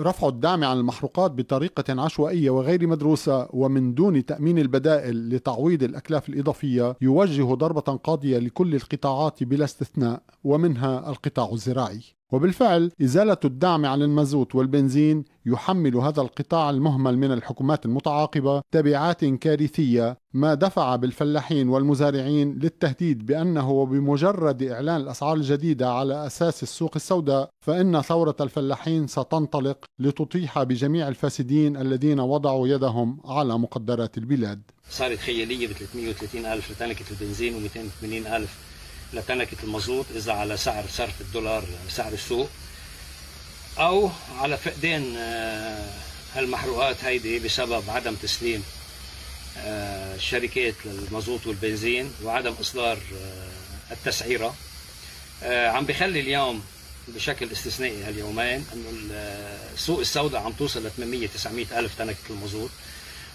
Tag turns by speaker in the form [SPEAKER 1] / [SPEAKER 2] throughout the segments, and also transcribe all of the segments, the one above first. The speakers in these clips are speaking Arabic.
[SPEAKER 1] رفع الدعم عن المحروقات بطريقة عشوائية وغير مدروسة ومن دون تأمين البدائل لتعويض الأكلاف الإضافية يوجه ضربة قاضية لكل القطاعات بلا استثناء ومنها القطاع الزراعي وبالفعل إزالة الدعم عن المازوت والبنزين يحمل هذا القطاع المهمل من الحكومات المتعاقبة تبعات كارثية ما دفع بالفلاحين والمزارعين للتهديد بأنه بمجرد إعلان الأسعار الجديدة على أساس السوق السوداء فإن ثورة الفلاحين ستنطلق لتطيح بجميع الفاسدين الذين وضعوا يدهم على مقدرات البلاد
[SPEAKER 2] صارت خيالية ب 330 ألف لتنكة البنزين و 280 ألف لتنكة المازوت إذا على سعر صرف الدولار يعني سعر السوق أو على فقدان آه، هالمحروقات هيدي بسبب عدم تسليم الشركات آه، للمازوت والبنزين وعدم إصدار آه، التسعيرة عم بخلي اليوم بشكل استثنائي هاليومين انه السوق السوداء عم توصل ل 800 900 الف تنكه المازوت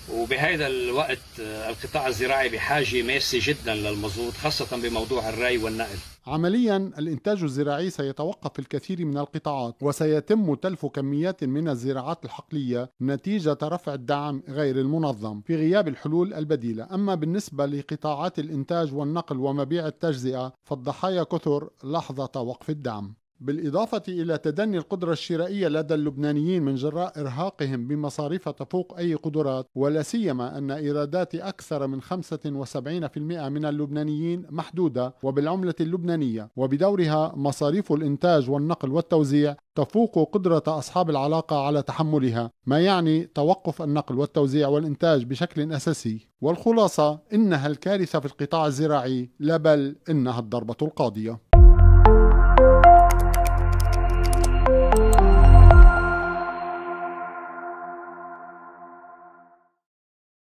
[SPEAKER 2] وبهذا الوقت آه، القطاع الزراعي بحاجه ماسه جدا للمزود خاصه بموضوع الري والنقل.
[SPEAKER 1] عمليا الانتاج الزراعي سيتوقف في الكثير من القطاعات وسيتم تلف كميات من الزراعات الحقليه نتيجه رفع الدعم غير المنظم في غياب الحلول البديله، اما بالنسبه لقطاعات الانتاج والنقل ومبيع التجزئه فالضحايا كثر لحظه وقف الدعم. بالإضافة إلى تدني القدرة الشرائية لدى اللبنانيين من جراء إرهاقهم بمصاريف تفوق أي قدرات ولا سيما أن إيرادات أكثر من 75% من اللبنانيين محدودة وبالعملة اللبنانية وبدورها مصاريف الإنتاج والنقل والتوزيع تفوق قدرة أصحاب العلاقة على تحملها ما يعني توقف النقل والتوزيع والإنتاج بشكل أساسي والخلاصة إنها الكارثة في القطاع الزراعي لا بل إنها الضربة القاضية